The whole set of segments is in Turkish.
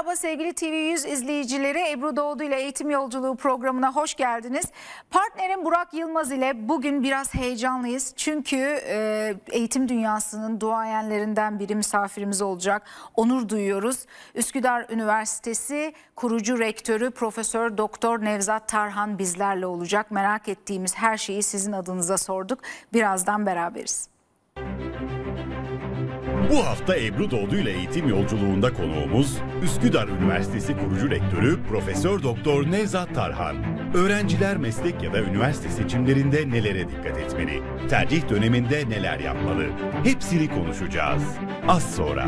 Merhaba sevgili TV100 izleyicileri. Ebru Doğdu ile Eğitim Yolculuğu programına hoş geldiniz. Partnerim Burak Yılmaz ile bugün biraz heyecanlıyız. Çünkü e, eğitim dünyasının duayenlerinden biri misafirimiz olacak. Onur duyuyoruz. Üsküdar Üniversitesi kurucu rektörü Profesör Doktor Nevzat Tarhan bizlerle olacak. Merak ettiğimiz her şeyi sizin adınıza sorduk. Birazdan beraberiz. Bu hafta Ebru Doğdu ile eğitim yolculuğunda konuğumuz Üsküdar Üniversitesi kurucu rektörü Profesör Doktor Nevzat Tarhan. Öğrenciler meslek ya da üniversite seçimlerinde nelere dikkat etmeli? Tercih döneminde neler yapmalı? Hepsini konuşacağız. Az sonra.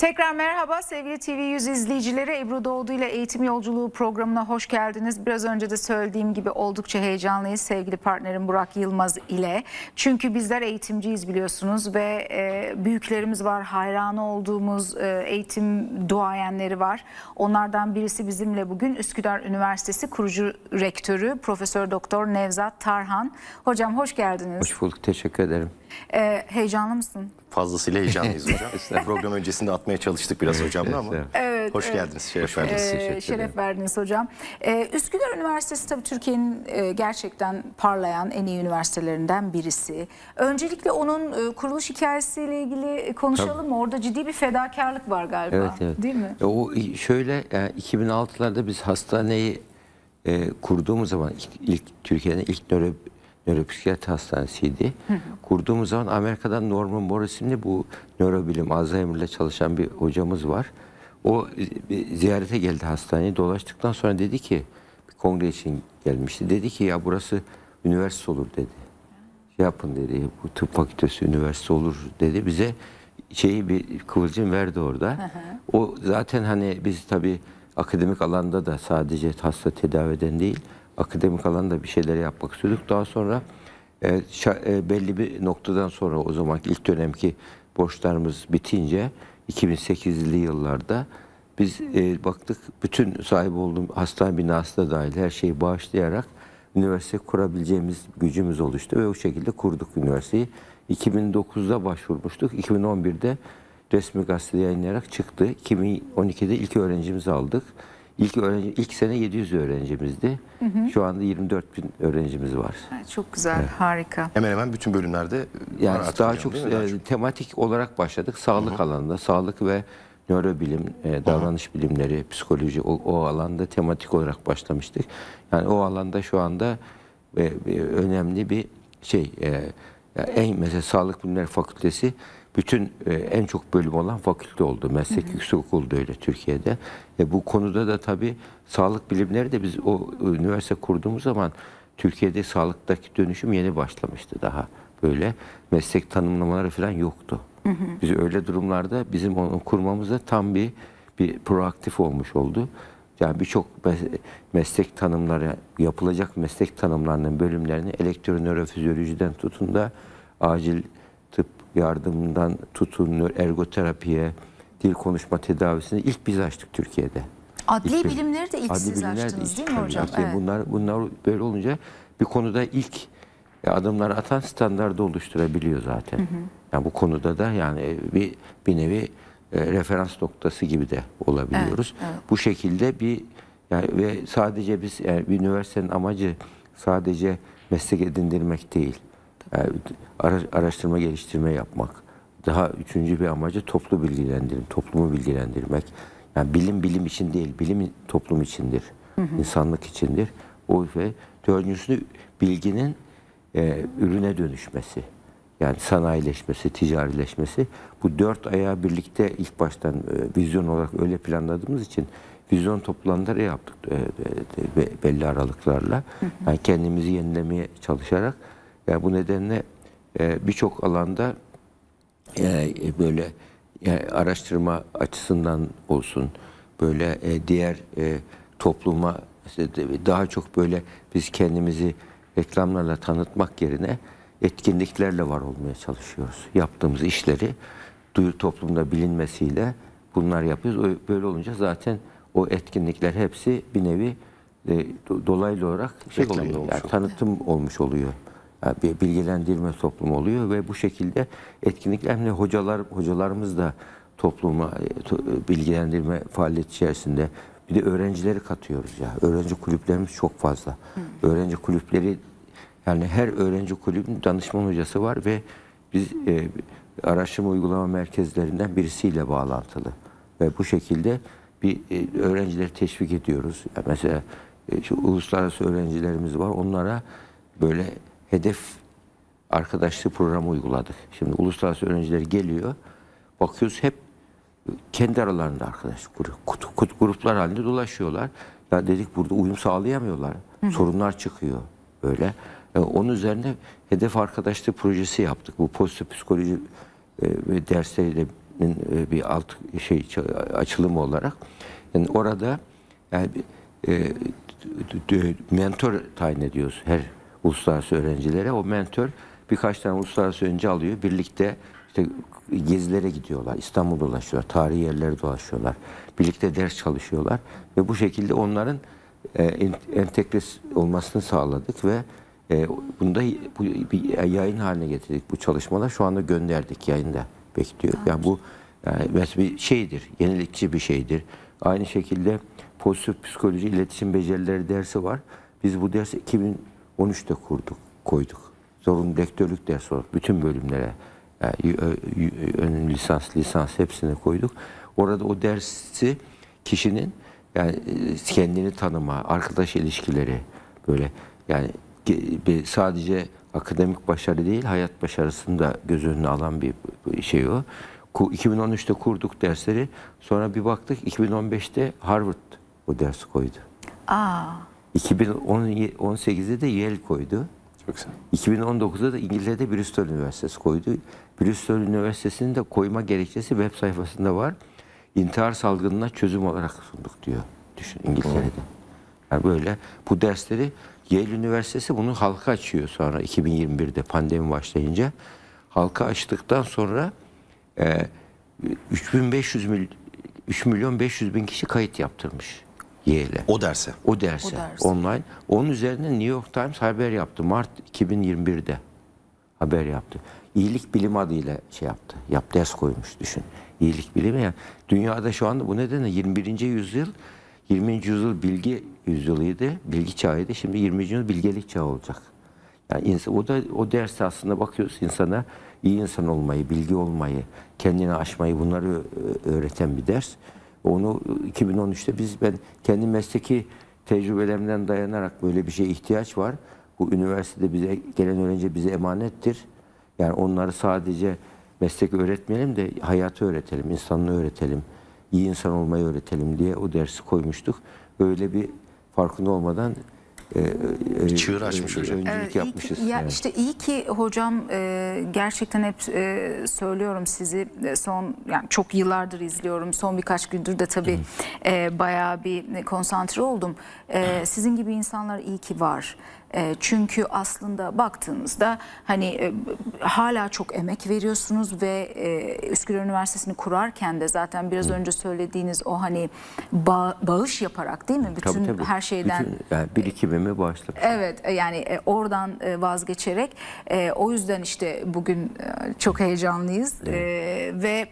Tekrar merhaba sevgili TV 100 izleyicileri Ebru Doğdu ile Eğitim Yolculuğu programına hoş geldiniz. Biraz önce de söylediğim gibi oldukça heyecanlıyız sevgili partnerim Burak Yılmaz ile. Çünkü bizler eğitimciyiz biliyorsunuz ve e, büyüklerimiz var, hayranı olduğumuz e, eğitim duayenleri var. Onlardan birisi bizimle bugün Üsküdar Üniversitesi kurucu rektörü Profesör Doktor Nevzat Tarhan. Hocam hoş geldiniz. Hoş bulduk teşekkür ederim. Ee, heyecanlı mısın? Fazlasıyla heyecanlıyız hocam. Program öncesinde atmaya çalıştık biraz hocamla ama. Evet, Hoş evet. geldiniz, şeref verdiniz. Ee, şeref verdiniz hocam. Ee, Üsküdar Üniversitesi tabii Türkiye'nin e, gerçekten parlayan en iyi üniversitelerinden birisi. Öncelikle onun e, kuruluş hikayesiyle ilgili e, konuşalım tabii. mı? Orada ciddi bir fedakarlık var galiba. Evet, evet. Değil mi? O şöyle yani e, 2006'larda biz hastaneyi e, kurduğumuz zaman ilk, ilk Türkiye'nin ilk nöro nöropsikiyatri hastanesiydi. Hı hı. Kurduğumuz zaman Amerika'dan Norman Morris bu nörobilim Alzheimer'la çalışan bir hocamız var. O e, e, ziyarete geldi hastaneye dolaştıktan sonra dedi ki bir kongre için gelmişti. Dedi ki ya burası üniversite olur dedi. Şey yapın dedi bu tıp fakültesi üniversite olur dedi. Bize şeyi bir kıvılcım verdi orada. Hı hı. O zaten hani biz tabii akademik alanda da sadece hasta tedaviden değil akademik alanda bir şeyler yapmak istiyorduk. Daha sonra e, e, belli bir noktadan sonra o zaman ilk dönemki borçlarımız bitince 2008'li yıllarda biz e, baktık bütün sahip olduğum hastane binası da dahil her şeyi bağışlayarak üniversite kurabileceğimiz gücümüz oluştu ve o şekilde kurduk üniversiteyi. 2009'da başvurmuştuk. 2011'de resmi gazete yayınlayarak çıktı. 2012'de ilk öğrencimizi aldık. İlk, öğrenci, ilk sene 700 öğrencimizdi. Hı hı. Şu anda 24 bin öğrencimiz var. Çok güzel, evet. harika. Hemen hemen bütün bölümlerde yani var daha çok e, tematik olarak başladık. Sağlık hı hı. alanında, sağlık ve nörobilim, e, davranış hı hı. bilimleri, psikoloji o, o alanda tematik olarak başlamıştık. Yani o alanda şu anda e, e, önemli bir şey. E, en mesela Sağlık Bilimleri Fakültesi bütün e, en çok bölüm olan fakülte oldu. Meslek hı hı. yüksekokulu da öyle Türkiye'de. E, bu konuda da tabii sağlık bilimleri de biz o üniversite kurduğumuz zaman Türkiye'de sağlıktaki dönüşüm yeni başlamıştı daha. Böyle meslek tanımlamaları falan yoktu. Hı hı. Biz öyle durumlarda bizim onu kurmamızda tam bir bir proaktif olmuş oldu. Yani birçok meslek tanımları, yapılacak meslek tanımlarının bölümlerini elektronörofizyolojiden tutun da acil yardımından tutun ergoterapiye, dil konuşma tedavisini ilk biz açtık Türkiye'de. Adli ilk bilimleri de ilk adli siz açtınız değil mi hocam? Evet. Bunlar, bunlar böyle olunca bir konuda ilk e, adımlar atan standartı oluşturabiliyor zaten. Hı hı. Yani bu konuda da yani bir, bir nevi e, referans noktası gibi de olabiliyoruz. Evet, evet. Bu şekilde bir yani ve sadece biz yani üniversitenin amacı sadece meslek edindirmek değil araştırma geliştirme yapmak. Daha üçüncü bir amacı toplu bilgilendirim, toplumu bilgilendirmek. Yani bilim bilim için değil, bilim toplum içindir, insanlık içindir. O ve dördüncüsü bilginin e, ürüne dönüşmesi. Yani sanayileşmesi, ticarileşmesi. Bu dört ayağı birlikte ilk baştan e, vizyon olarak öyle planladığımız için vizyon toplantıları yaptık e, e, e belli aralıklarla. Yani kendimizi yenilemeye çalışarak yani bu nedenle e, birçok alanda e, böyle yani e, araştırma açısından olsun böyle e, diğer e, topluma daha çok böyle biz kendimizi reklamlarla tanıtmak yerine etkinliklerle var olmaya çalışıyoruz. Yaptığımız işleri duyur toplumda bilinmesiyle bunlar yapıyoruz. Böyle olunca zaten o etkinlikler hepsi bir nevi e, dolaylı olarak şey Reklam oluyor. Yani tanıtım olmuş oluyor. E, bir bilgilendirme toplumu oluyor ve bu şekilde etkinliklerle hocalar hocalarımız da topluma e, e, bilgilendirme faaliyet içerisinde bir de öğrencileri katıyoruz ya. Öğrenci kulüplerimiz çok fazla. Hı. Öğrenci kulüpleri yani her öğrenci kulübün danışman hocası var ve biz e, araştırma uygulama merkezlerinden birisiyle bağlantılı. Ve bu şekilde bir e, öğrencileri teşvik ediyoruz. Yani mesela e, şu uluslararası öğrencilerimiz var. Onlara böyle hedef arkadaşlık programı uyguladık. Şimdi uluslararası öğrenciler geliyor. Bakıyoruz hep kendi aralarında arkadaş grup, kut, gruplar halinde dolaşıyorlar. Ya dedik burada uyum sağlayamıyorlar. Hı. Sorunlar çıkıyor böyle. Yani e, onun üzerine hedef arkadaşlık projesi yaptık. Bu pozitif psikoloji e, dersleriyle bir alt şey açılımı olarak. Yani orada yani e, mentor tayin ediyoruz her uluslararası öğrencilere. O mentor birkaç tane uluslararası öğrenci alıyor. Birlikte işte gezilere gidiyorlar, İstanbul dolaşıyorlar, tarihi yerleri dolaşıyorlar. Birlikte ders çalışıyorlar ve bu şekilde onların e, entegre olmasını sağladık ve e, bunda bu bir yayın haline getirdik bu çalışmalar. Şu anda gönderdik yayında bekliyor. Evet. Yani bu yani e, mesela bir şeydir, yenilikçi bir şeydir. Aynı şekilde pozitif psikoloji iletişim becerileri dersi var. Biz bu dersi 2000 13'te kurduk, koyduk. Zorunlu rektörlük dersi olarak bütün bölümlere e, yani, lisans, lisans hepsine koyduk. Orada o dersi kişinin yani e, kendini tanıma, arkadaş ilişkileri böyle yani sadece akademik başarı değil hayat başarısını da göz önüne alan bir şey o. 2013'te kurduk dersleri sonra bir baktık 2015'te Harvard o dersi koydu. Aa. 2018'de de Yale koydu. Çok güzel. 2019'da da İngiltere'de Bristol Üniversitesi koydu. Bristol Üniversitesi'nin de koyma gerekçesi web sayfasında var. İntihar salgınına çözüm olarak sunduk diyor. Düşün İngiltere'de. Yani böyle bu dersleri Yale Üniversitesi bunu halka açıyor sonra 2021'de pandemi başlayınca. Halka açtıktan sonra e, 3500 mil, 3 milyon 500 bin kişi kayıt yaptırmış diyelim. O derse. O derse. O derse. Online. Onun üzerine New York Times haber yaptı. Mart 2021'de haber yaptı. İyilik bilim adıyla şey yaptı. Yap ders koymuş düşün. İyilik bilimi yani. Dünyada şu anda bu nedenle 21. yüzyıl 20. yüzyıl bilgi yüzyılıydı. Bilgi çağıydı. Şimdi 20. yüzyıl bilgelik çağı olacak. Yani insan, o da o derste aslında bakıyoruz insana iyi insan olmayı, bilgi olmayı, kendini aşmayı bunları öğreten bir ders. Onu 2013'te ıı, biz ben kendi mesleki tecrübelerimden dayanarak böyle bir şey ihtiyaç var. Bu üniversitede bize gelen öğrenci bize emanettir. Yani onları sadece meslek öğretmeyelim de hayatı öğretelim, insanlığı öğretelim, iyi insan olmayı öğretelim diye o dersi koymuştuk. Böyle bir farkında olmadan e, e çığır açmış e, hocam. Öncülük ee, yapmışız. Ki, ya evet. işte iyi ki hocam e, gerçekten hep e, söylüyorum sizi e, son yani çok yıllardır izliyorum. Son birkaç gündür de tabii e, bayağı bir konsantre oldum. E, sizin gibi insanlar iyi ki var. Ee, çünkü aslında baktığımızda hani e, hala çok emek veriyorsunuz ve e, Üsküdar Üniversitesi'ni kurarken de zaten biraz Hı. önce söylediğiniz o hani bağış yaparak değil mi? Bütün tabii, tabii. her şeyden. Bütün, yani birikimimi bağışlamışım. Evet e, yani oradan vazgeçerek o yüzden işte bugün çok heyecanlıyız. Evet. Ve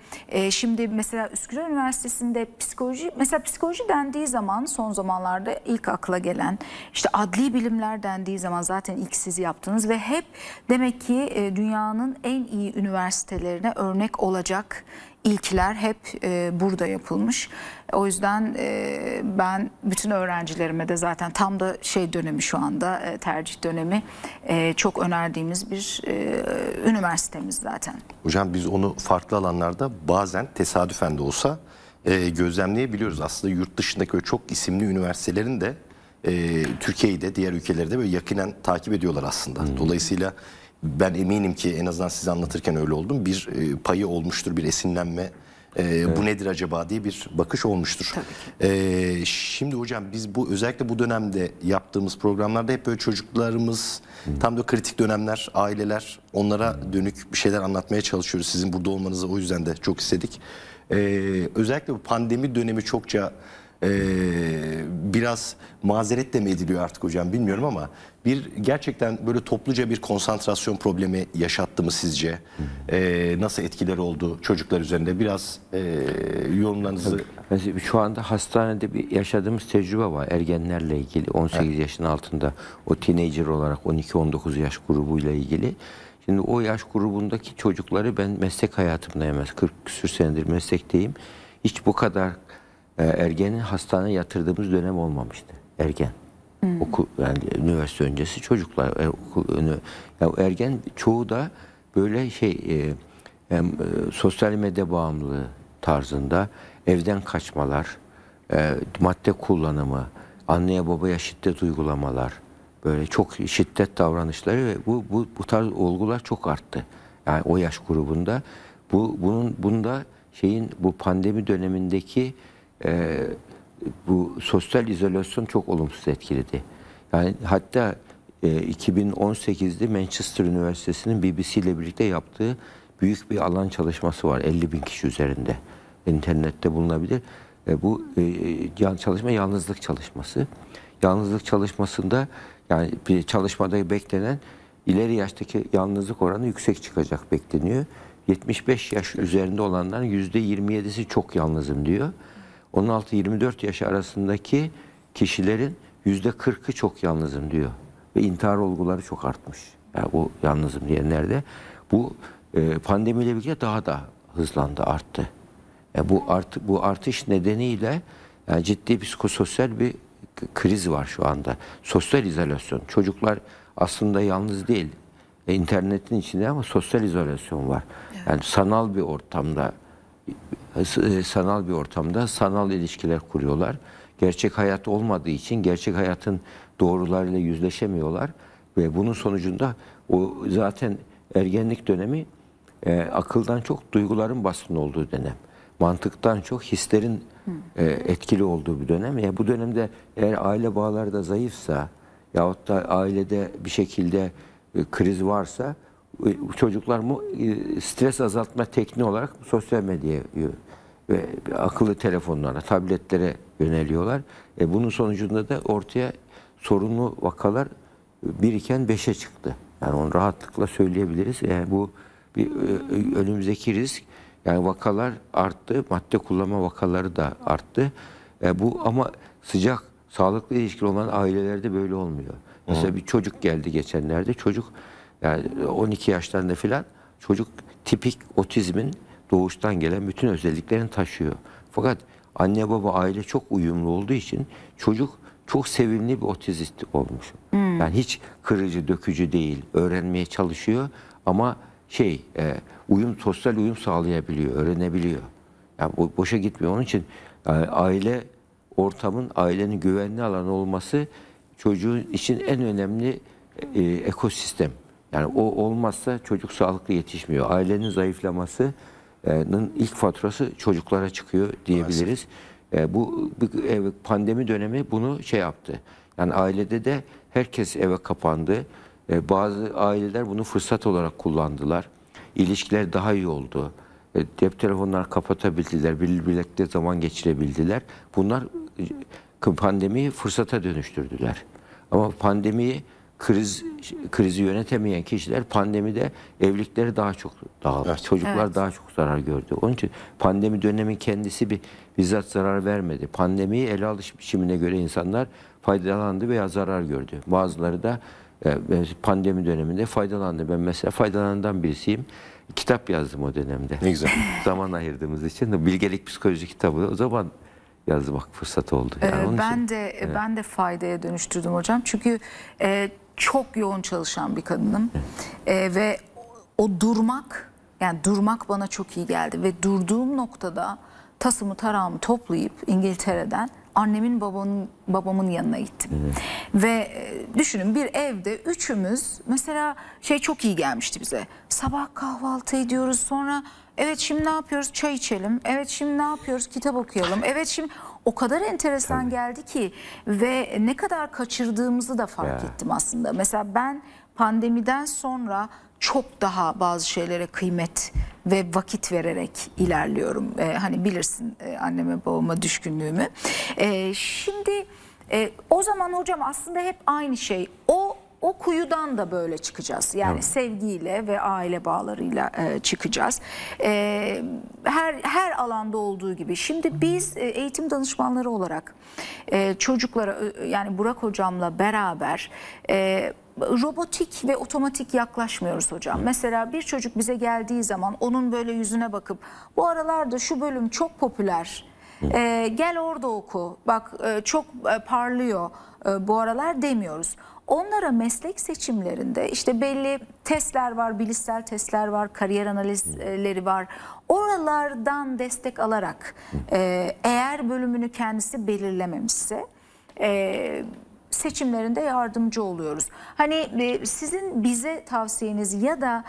şimdi mesela Üsküdar Üniversitesi'nde psikoloji mesela psikoloji dendiği zaman son zamanlarda ilk akla gelen işte adli bilimler dendiği geldiği zaman zaten ilk siz yaptınız ve hep demek ki e, dünyanın en iyi üniversitelerine örnek olacak ilkler hep e, burada yapılmış. O yüzden e, ben bütün öğrencilerime de zaten tam da şey dönemi şu anda tercih dönemi çok önerdiğimiz bir üniversitemiz zaten. Hocam biz onu farklı alanlarda bazen tesadüfen de olsa gözlemleyebiliyoruz. Aslında yurt dışındaki çok isimli üniversitelerin de e, Türkiye'yi de diğer ülkeleri de böyle yakinen takip ediyorlar aslında. Hmm. Dolayısıyla ben eminim ki en azından size anlatırken öyle oldum. Bir e, payı olmuştur, bir esinlenme. E, evet. Bu nedir acaba diye bir bakış olmuştur. E, şimdi hocam biz bu özellikle bu dönemde yaptığımız programlarda hep böyle çocuklarımız hmm. tam da kritik dönemler, aileler onlara hmm. dönük bir şeyler anlatmaya çalışıyoruz. Sizin burada olmanızı o yüzden de çok istedik. E, özellikle bu pandemi dönemi çokça e, biraz mazeret de mi ediliyor artık hocam bilmiyorum ama bir gerçekten böyle topluca bir konsantrasyon problemi yaşattı mı sizce? E, nasıl etkileri oldu çocuklar üzerinde? Biraz e, yorumlarınızı... Tabii. şu anda hastanede bir yaşadığımız tecrübe var ergenlerle ilgili 18 evet. yaşın altında o teenager olarak 12-19 yaş grubuyla ilgili. Şimdi o yaş grubundaki çocukları ben meslek hayatımda yemez 40 küsür senedir meslekteyim. Hiç bu kadar e, ee, ergenin hastaneye yatırdığımız dönem olmamıştı. Ergen. Hmm. Oku, yani üniversite öncesi çocuklar. E, oku, ünü, yani ergen çoğu da böyle şey e, e, sosyal medya bağımlılığı tarzında evden kaçmalar, e, madde kullanımı, anneye babaya şiddet uygulamalar, böyle çok şiddet davranışları ve bu, bu, bu tarz olgular çok arttı. Yani o yaş grubunda bu bunun bunda şeyin bu pandemi dönemindeki e, bu sosyal izolasyon çok olumsuz etkiledi. Yani hatta e, 2018'de Manchester Üniversitesi'nin BBC ile birlikte yaptığı büyük bir alan çalışması var. 50 bin kişi üzerinde. İnternette bulunabilir. E, bu e, çalışma yalnızlık çalışması. Yalnızlık çalışmasında yani bir çalışmada beklenen ileri yaştaki yalnızlık oranı yüksek çıkacak bekleniyor. 75 yaş üzerinde olanların %27'si çok yalnızım diyor. 16-24 yaş arasındaki kişilerin yüzde 40'ı çok yalnızım diyor. Ve intihar olguları çok artmış. Yani bu yalnızım diyenlerde. Bu e, pandemiyle birlikte daha da hızlandı, arttı. Yani bu, art, bu artış nedeniyle yani ciddi psikososyal bir kriz var şu anda. Sosyal izolasyon. Çocuklar aslında yalnız değil. E, internetin içinde ama sosyal izolasyon var. Yani sanal bir ortamda e, sanal bir ortamda sanal ilişkiler kuruyorlar. Gerçek hayat olmadığı için gerçek hayatın doğrularıyla yüzleşemiyorlar ve bunun sonucunda o zaten ergenlik dönemi e, akıldan çok duyguların baskın olduğu dönem. Mantıktan çok hislerin e, etkili olduğu bir dönem. Yani e, bu dönemde eğer aile bağları da zayıfsa yahut da ailede bir şekilde e, kriz varsa e, çocuklar mu e, stres azaltma tekniği olarak sosyal medyaya ve akıllı telefonlara, tabletlere yöneliyorlar. E bunun sonucunda da ortaya sorunlu vakalar biriken beşe çıktı. Yani onu rahatlıkla söyleyebiliriz. Yani bu bir e, önümüzdeki risk yani vakalar arttı, madde kullanma vakaları da arttı. E bu ama sıcak sağlıklı ilişkili olan ailelerde böyle olmuyor. Mesela bir çocuk geldi geçenlerde. Çocuk yani 12 yaşlarında filan çocuk tipik otizmin doğuştan gelen bütün özelliklerini taşıyor. Fakat anne baba aile çok uyumlu olduğu için çocuk çok sevimli bir otizist olmuş. Hmm. Yani hiç kırıcı, dökücü değil. Öğrenmeye çalışıyor ama şey e, uyum sosyal uyum sağlayabiliyor, öğrenebiliyor. Yani bo boşa gitmiyor. Onun için yani e, aile ortamın ailenin güvenli alanı olması çocuğun için en önemli e, ekosistem. Yani o olmazsa çocuk sağlıklı yetişmiyor. Ailenin zayıflamasının ilk faturası çocuklara çıkıyor diyebiliriz. E, bu pandemi dönemi bunu şey yaptı. Yani ailede de herkes eve kapandı. E, bazı aileler bunu fırsat olarak kullandılar. İlişkiler daha iyi oldu. E, cep telefonları kapatabildiler, birbirlikte zaman geçirebildiler. Bunlar e, pandemiyi fırsata dönüştürdüler. Ama pandemiyi kriz krizi yönetemeyen kişiler pandemide evlilikleri daha çok dağıldı. Evet. Çocuklar evet. daha çok zarar gördü. Onun için pandemi dönemin kendisi bir bizzat zarar vermedi. Pandemiyi ele alış biçimine göre insanlar faydalandı veya zarar gördü. Bazıları da e, e, pandemi döneminde faydalandı. Ben mesela faydalanandan birisiyim. Kitap yazdım o dönemde. Ne güzel. Zaman ayırdığımız için. Bilgelik Psikoloji kitabı. O zaman yazmak fırsatı oldu. Yani ee, ben için, de evet. ben de faydaya dönüştürdüm hocam. Çünkü e, çok yoğun çalışan bir kadınım. E, ve o durmak yani durmak bana çok iyi geldi ve durduğum noktada tasımı tarağımı toplayıp İngiltere'den annemin babanın, babamın yanına gittim. Hmm. Ve e, düşünün bir evde üçümüz mesela şey çok iyi gelmişti bize. Sabah kahvaltı ediyoruz sonra evet şimdi ne yapıyoruz çay içelim. Evet şimdi ne yapıyoruz kitap okuyalım. Evet şimdi o kadar enteresan Tabii. geldi ki ve ne kadar kaçırdığımızı da fark ya. ettim aslında. Mesela ben pandemiden sonra çok daha bazı şeylere kıymet ve vakit vererek ilerliyorum. Ee, hani bilirsin e, anneme babama düşkünlüğümü. Ee, şimdi e, o zaman hocam aslında hep aynı şey. O o kuyudan da böyle çıkacağız. Yani evet. sevgiyle ve aile bağlarıyla e, çıkacağız. E, her her alanda olduğu gibi. Şimdi biz e, eğitim danışmanları olarak e, çocuklara yani Burak hocamla beraber e, robotik ve otomatik yaklaşmıyoruz hocam. Mesela bir çocuk bize geldiği zaman onun böyle yüzüne bakıp bu aralarda şu bölüm çok popüler. E, gel orada oku. Bak e, çok e, parlıyor e, bu aralar demiyoruz. Onlara meslek seçimlerinde işte belli testler var, bilissel testler var, kariyer analizleri var. Oralardan destek alarak e, eğer bölümünü kendisi belirlememişse e, seçimlerinde yardımcı oluyoruz. Hani e, sizin bize tavsiyeniz ya da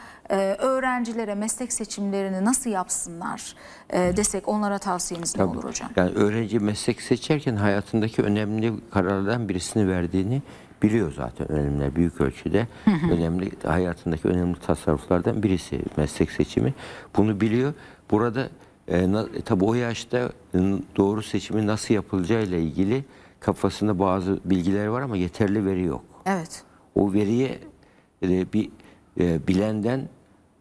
öğrencilere meslek seçimlerini nasıl yapsınlar desek onlara tavsiyeniz Tabii. ne olur hocam? Yani öğrenci meslek seçerken hayatındaki önemli kararlardan birisini verdiğini biliyor zaten önemli büyük ölçüde. önemli hayatındaki önemli tasarruflardan birisi meslek seçimi. Bunu biliyor. Burada e, na, e, tabii o yaşta doğru seçimi nasıl yapılacağıyla ilgili kafasında bazı bilgiler var ama yeterli veri yok. Evet. O veriye e, bir e, bilenden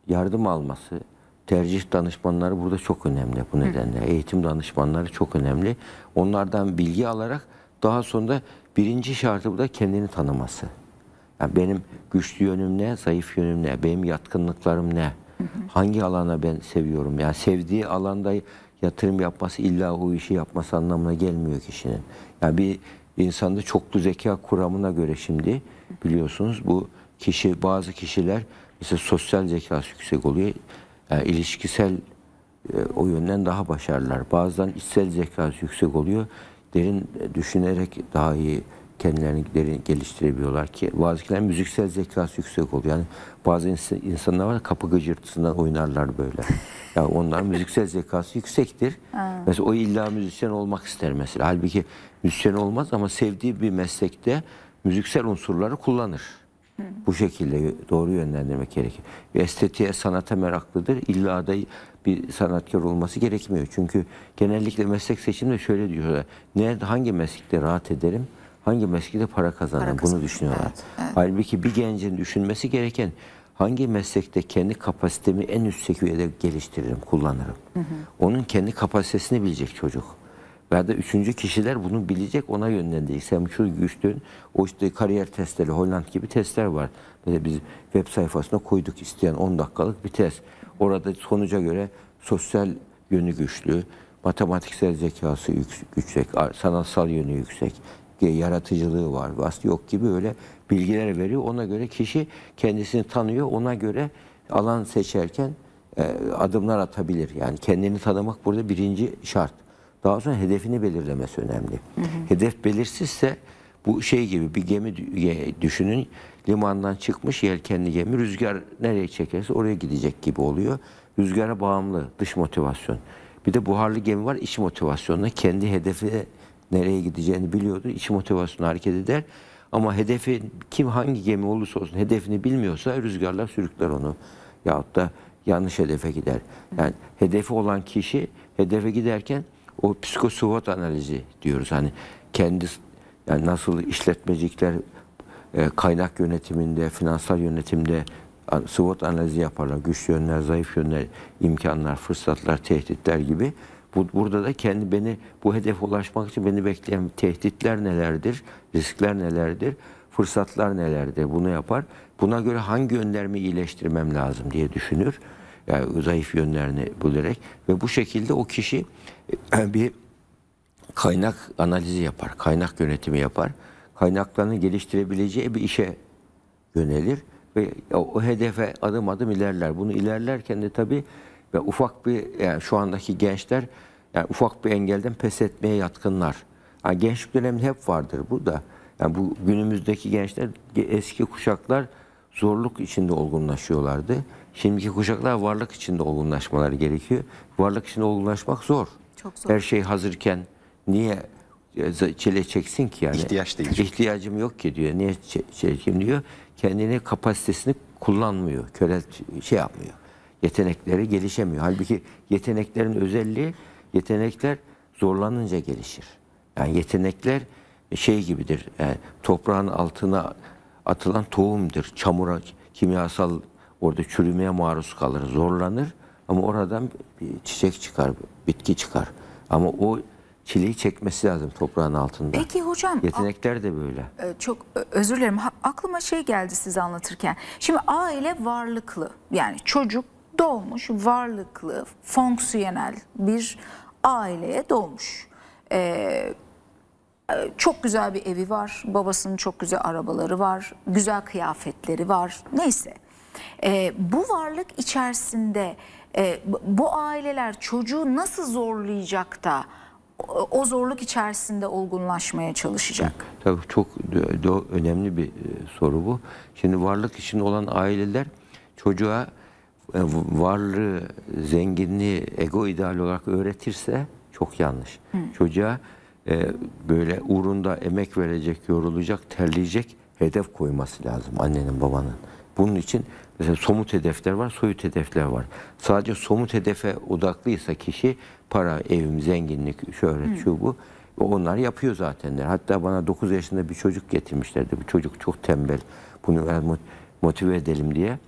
yardım alması, tercih danışmanları burada çok önemli bu nedenle. Hı. Eğitim danışmanları çok önemli. Onlardan bilgi alarak daha sonra Birinci şartı bu da kendini tanıması. Yani benim güçlü yönüm ne, zayıf yönüm ne, benim yatkınlıklarım ne, hı hı. hangi alana ben seviyorum. Yani sevdiği alanda yatırım yapması illa o işi yapması anlamına gelmiyor kişinin. Yani bir insanda çoklu zeka kuramına göre şimdi biliyorsunuz bu kişi bazı kişiler mesela sosyal zekası yüksek oluyor. Yani ilişkisel e, o yönden daha başarılar. Bazen içsel zekası yüksek oluyor derin e, düşünerek daha iyi kendilerini derin geliştirebiliyorlar ki bazıkilerin müziksel zekası yüksek oluyor. Yani bazı insanlar var kapı gıcırtısından oynarlar böyle. Yani onların müziksel zekası yüksektir. Ha. Mesela o illa müzisyen olmak ister mesela. Halbuki müzisyen olmaz ama sevdiği bir meslekte müziksel unsurları kullanır. Hı. Bu şekilde doğru yönlendirmek gerekir. Estetiğe, sanata meraklıdır. İlla da bir sanatkar olması gerekmiyor. Çünkü genellikle meslek seçiminde şöyle diyorlar. Ne hangi meslekte rahat ederim? Hangi meslekte para kazanırım? Para kazanır. Bunu düşünüyorlar. Evet, evet. Halbuki bir gencin düşünmesi gereken hangi meslekte kendi kapasitemi en üst seviyede geliştiririm, kullanırım. Hı hı. Onun kendi kapasitesini bilecek çocuk. Veya da üçüncü kişiler bunu bilecek ona yönlendirecek. Sen şu güçlüğün o işte kariyer testleri Hollanda gibi testler var. Mesela biz web sayfasına koyduk isteyen 10 dakikalık bir test. Orada sonuca göre sosyal yönü güçlü, matematiksel zekası yüksek, sanatsal yönü yüksek, yaratıcılığı var, vasfı yok gibi öyle bilgiler veriyor. Ona göre kişi kendisini tanıyor, ona göre alan seçerken e, adımlar atabilir. Yani kendini tanımak burada birinci şart. Daha sonra hedefini belirlemesi önemli. Hı hı. Hedef belirsizse bu şey gibi bir gemi düşünün limandan çıkmış yelkenli gemi rüzgar nereye çekerse oraya gidecek gibi oluyor. Rüzgara bağımlı dış motivasyon. Bir de buharlı gemi var iç motivasyonla kendi hedefi nereye gideceğini biliyordu. İç motivasyonla hareket eder. Ama hedefi kim hangi gemi olursa olsun hedefini bilmiyorsa rüzgarlar sürükler onu. Yahut da yanlış hedefe gider. Yani hedefi olan kişi hedefe giderken o psikosuvat analizi diyoruz. Hani kendi yani nasıl işletmecikler e, kaynak yönetiminde, finansal yönetimde SWOT analizi yaparlar. Güçlü yönler, zayıf yönler, imkanlar, fırsatlar, tehditler gibi. Bu, burada da kendi beni bu hedefe ulaşmak için beni bekleyen tehditler nelerdir, riskler nelerdir, fırsatlar nelerdir bunu yapar. Buna göre hangi yönlerimi iyileştirmem lazım diye düşünür. Yani zayıf yönlerini bilerek ve bu şekilde o kişi e, bir kaynak analizi yapar, kaynak yönetimi yapar. Kaynaklarını geliştirebileceği bir işe yönelir ve o hedefe adım adım ilerler. Bunu ilerlerken de tabii ve ufak bir yani şu andaki gençler yani ufak bir engelden pes etmeye yatkınlar. Yani gençlik döneminde hep vardır bu da. Yani bu günümüzdeki gençler eski kuşaklar zorluk içinde olgunlaşıyorlardı. Şimdiki kuşaklar varlık içinde olgunlaşmaları gerekiyor. Varlık içinde olgunlaşmak zor. Çok zor. Her şey hazırken, Niye e, çile çeksin ki yani? İhtiyaç değil. İhtiyacım yok ki diyor. Niye çekeyim diyor. Kendini kapasitesini kullanmıyor. Köle şey yapmıyor. Yetenekleri gelişemiyor. Halbuki yeteneklerin özelliği yetenekler zorlanınca gelişir. Yani yetenekler şey gibidir. Yani e, toprağın altına atılan tohumdur. Çamura, kimyasal orada çürümeye maruz kalır, zorlanır. Ama oradan bir çiçek çıkar, bitki çıkar. Ama o çileyi çekmesi lazım toprağın altında. Peki hocam. Yetenekler de böyle. Ee, çok özür dilerim. Aklıma şey geldi siz anlatırken. Şimdi aile varlıklı yani çocuk doğmuş varlıklı fonksiyonel bir aileye doğmuş. Ee, e, çok güzel bir evi var. Babasının çok güzel arabaları var. Güzel kıyafetleri var. Neyse. Ee, bu varlık içerisinde e, bu aileler çocuğu nasıl zorlayacak da o zorluk içerisinde olgunlaşmaya çalışacak. Tabii çok önemli bir e, soru bu. Şimdi varlık için olan aileler çocuğa e, varlığı, zenginliği, ego ideali olarak öğretirse çok yanlış. Hı. Çocuğa e, böyle uğrunda emek verecek, yorulacak, terleyecek hedef koyması lazım annenin babanın. Bunun için mesela somut hedefler var, soyut hedefler var. Sadece somut hedefe odaklıysa kişi Para, evim, zenginlik, şöhret, Hı. şu bu. Onlar yapıyor zatenler. Hatta bana 9 yaşında bir çocuk getirmişlerdi. Bu çocuk çok tembel. Bunu motive edelim diye.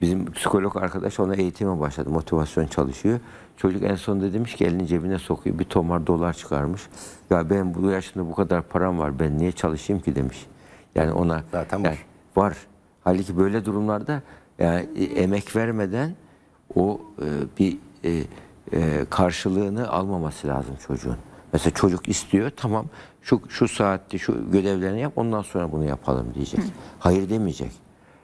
Bizim psikolog arkadaş ona eğitime başladı. Motivasyon çalışıyor. Çocuk en sonunda demiş ki elini cebine sokuyor. Bir tomar dolar çıkarmış. Ya ben bu yaşında bu kadar param var. Ben niye çalışayım ki demiş. Yani ona zaten yani, var. var. Halbuki böyle durumlarda yani e, emek vermeden o e, bir e, e, karşılığını almaması lazım çocuğun. Mesela çocuk istiyor tamam şu, şu saatte şu görevlerini yap ondan sonra bunu yapalım diyecek. Hı. Hayır demeyecek.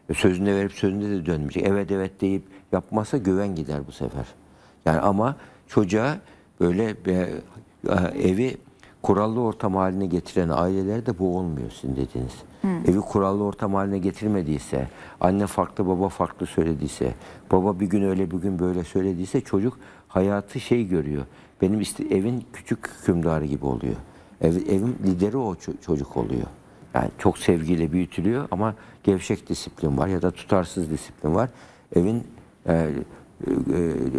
E, sözünde verip sözünde de dönmeyecek. Evet evet deyip yapmazsa güven gider bu sefer. Yani ama çocuğa böyle bir, e, evi kurallı ortam haline getiren ailelerde bu olmuyor sizin dediğiniz. Hı. Evi kurallı ortam haline getirmediyse, anne farklı baba farklı söylediyse, baba bir gün öyle bir gün böyle söylediyse çocuk hayatı şey görüyor. Benim işte evin küçük hükümdarı gibi oluyor. Ev, evin lideri o çocuk oluyor. Yani çok sevgiyle büyütülüyor ama gevşek disiplin var ya da tutarsız disiplin var. Evin e, e,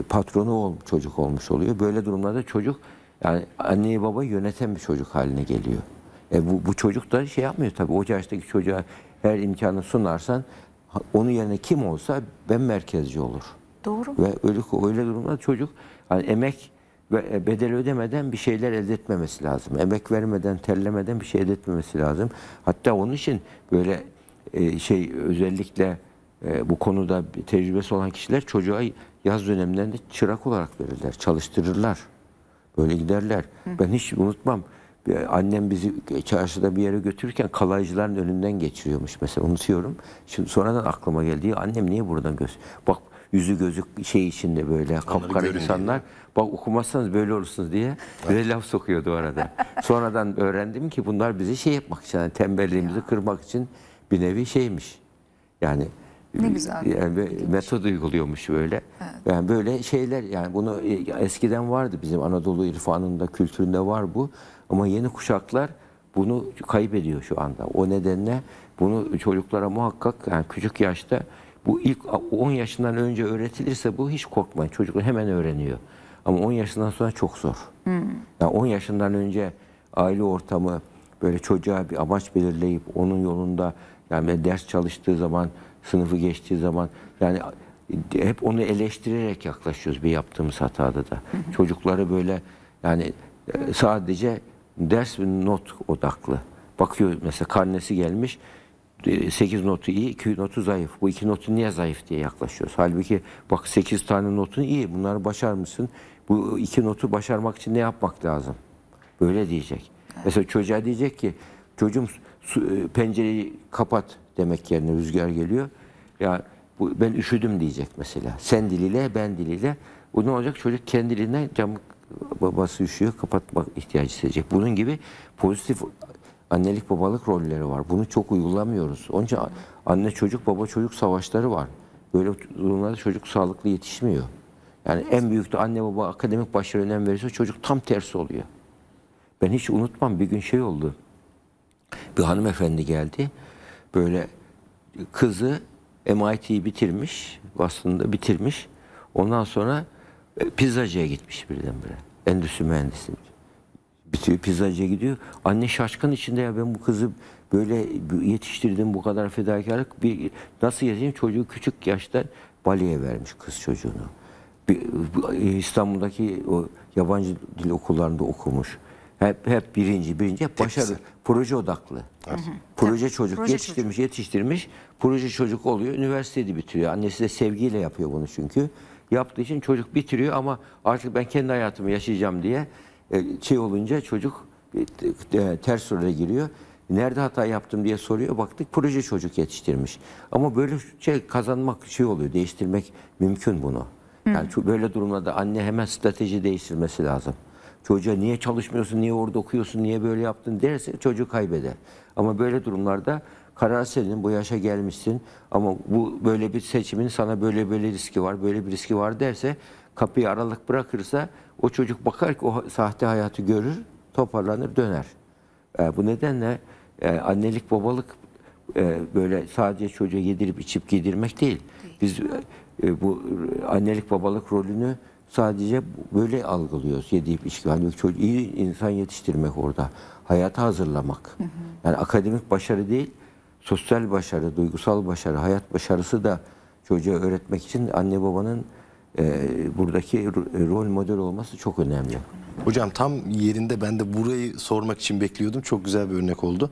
patronu ol, çocuk olmuş oluyor. Böyle durumlarda çocuk yani anneyi baba yöneten bir çocuk haline geliyor. E bu, bu çocuk da şey yapmıyor tabii. O yaştaki çocuğa her imkanı sunarsan onun yerine kim olsa ben merkezci olur. Doğru. Ve öyle, öyle durumda çocuk hani emek ve e, bedeli ödemeden bir şeyler elde etmemesi lazım. Emek vermeden, terlemeden bir şey elde etmemesi lazım. Hatta onun için böyle e, şey özellikle e, bu konuda tecrübesi olan kişiler çocuğa yaz dönemlerinde çırak olarak verirler, çalıştırırlar. Böyle giderler. Hı. Ben hiç unutmam. E, annem bizi çarşıda bir yere götürürken kalaycıların önünden geçiriyormuş mesela unutuyorum. Şimdi sonradan aklıma geldi. Annem niye buradan göz? Bak yüzü gözük şey içinde böyle kapkara insanlar. Bak okumazsanız böyle olursunuz diye bir laf sokuyordu arada. Sonradan öğrendim ki bunlar bizi şey yapmak için yani tembelliğimizi ya. kırmak için bir nevi şeymiş. Yani ne güzel. Yani metod uyguluyormuş böyle. Evet. Yani böyle şeyler yani bunu e, eskiden vardı bizim Anadolu irfanında kültüründe var bu. Ama yeni kuşaklar bunu kaybediyor şu anda. O nedenle bunu çocuklara muhakkak yani küçük yaşta bu ilk 10 yaşından önce öğretilirse bu hiç korkmayın. Çocuk hemen öğreniyor. Ama 10 yaşından sonra çok zor. Hmm. Yani 10 yaşından önce aile ortamı böyle çocuğa bir amaç belirleyip onun yolunda yani ders çalıştığı zaman, sınıfı geçtiği zaman yani hep onu eleştirerek yaklaşıyoruz bir yaptığımız hatada da. Hmm. Çocukları böyle yani e, sadece ders ve not odaklı. Bakıyor mesela karnesi gelmiş 8 ee, notu iyi, 2 notu zayıf. Bu 2 notu niye zayıf diye yaklaşıyoruz. Halbuki bak 8 tane notun iyi. Bunları başarmışsın. Bu 2 notu başarmak için ne yapmak lazım? Böyle diyecek. Mesela çocuğa diyecek ki çocuğum su, e, pencereyi kapat demek yerine rüzgar geliyor. Ya bu, ben üşüdüm diyecek mesela. Sen diliyle ben diliyle. O ne olacak? Çocuk kendiliğinden cam babası üşüyor kapatmak ihtiyacı hissedecek. Bunun gibi pozitif annelik babalık rolleri var. Bunu çok uygulamıyoruz. Onun için anne çocuk baba çocuk savaşları var. Böyle durumlarda çocuk sağlıklı yetişmiyor. Yani evet. en büyük de anne baba akademik başarı önem verirse çocuk tam tersi oluyor. Ben hiç unutmam bir gün şey oldu. Bir hanımefendi geldi. Böyle kızı MIT'yi bitirmiş. Aslında bitirmiş. Ondan sonra e, pizzacıya gitmiş birdenbire. Endüstri mühendisliği bitiyor pizzacıya gidiyor. Anne şaşkın içinde ya ben bu kızı böyle yetiştirdim bu kadar fedakarlık. Bir, nasıl yetiştirdim çocuğu küçük yaşta baleye vermiş kız çocuğunu. Bir, e, İstanbul'daki o yabancı dil okullarında okumuş. Hep hep birinci, birinci hep başarılı. Proje odaklı. Evet. Proje çocuk proje yetiştirmiş, çocuk. yetiştirmiş. Proje çocuk oluyor, üniversitede bitiriyor. Annesi de sevgiyle yapıyor bunu çünkü. Yaptığı için çocuk bitiriyor ama artık ben kendi hayatımı yaşayacağım diye e, şey olunca çocuk e, e, ters role giriyor. Nerede hata yaptım diye soruyor. Baktık proje çocuk yetiştirmiş. Ama böyle şey kazanmak şey oluyor. Değiştirmek mümkün bunu. Yani hmm. böyle durumlarda anne hemen strateji değiştirmesi lazım. Çocuğa niye çalışmıyorsun, niye orada okuyorsun, niye böyle yaptın derse çocuk kaybeder. Ama böyle durumlarda karar senin, bu yaşa gelmişsin ama bu böyle bir seçimin sana böyle böyle riski var, böyle bir riski var derse kapıyı aralık bırakırsa o çocuk bakar ki o sahte hayatı görür, toparlanır, döner. E, bu nedenle e, annelik, babalık e, böyle sadece çocuğa yedirip içip giydirmek değil. Biz e, e, bu annelik, babalık rolünü sadece böyle algılıyoruz. Yediyip içki. Hani çocuk, iyi insan yetiştirmek orada. Hayata hazırlamak. Hı hı. Yani akademik başarı değil, sosyal başarı, duygusal başarı, hayat başarısı da çocuğa öğretmek için anne babanın ee, buradaki e, rol model olması çok önemli. Hocam tam yerinde ben de burayı sormak için bekliyordum. Çok güzel bir örnek oldu.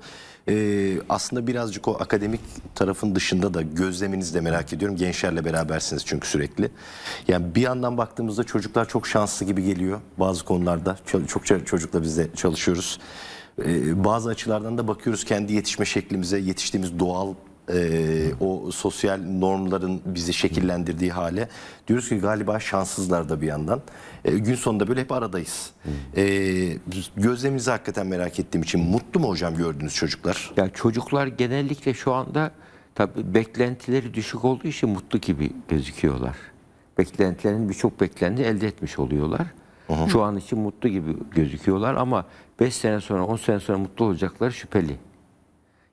Ee, aslında birazcık o akademik tarafın dışında da gözleminizi de merak ediyorum. Gençlerle berabersiniz çünkü sürekli. Yani bir yandan baktığımızda çocuklar çok şanslı gibi geliyor bazı konularda. çok çocukla biz de çalışıyoruz. Ee, bazı açılardan da bakıyoruz kendi yetişme şeklimize, yetiştiğimiz doğal e, o sosyal normların bizi şekillendirdiği hale diyoruz ki galiba şanssızlar da bir yandan. E, gün sonunda böyle hep aradayız. E, gözlemimizi hakikaten merak ettiğim için mutlu mu hocam gördüğünüz çocuklar? Ya çocuklar genellikle şu anda tabii beklentileri düşük olduğu için mutlu gibi gözüküyorlar. Beklentilerin birçok beklenti elde etmiş oluyorlar. Aha. Şu an için mutlu gibi gözüküyorlar ama 5 sene sonra 10 sene sonra mutlu olacaklar şüpheli.